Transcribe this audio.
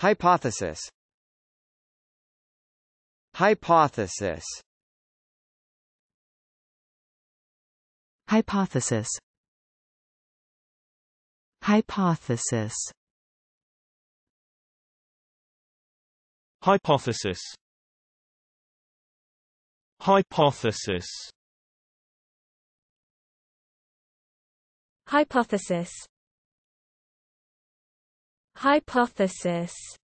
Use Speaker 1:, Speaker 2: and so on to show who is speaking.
Speaker 1: Hypothesis Hypothesis Hypothesis Hypothesis Hypothesis Hypothesis Hypothesis Hypothesis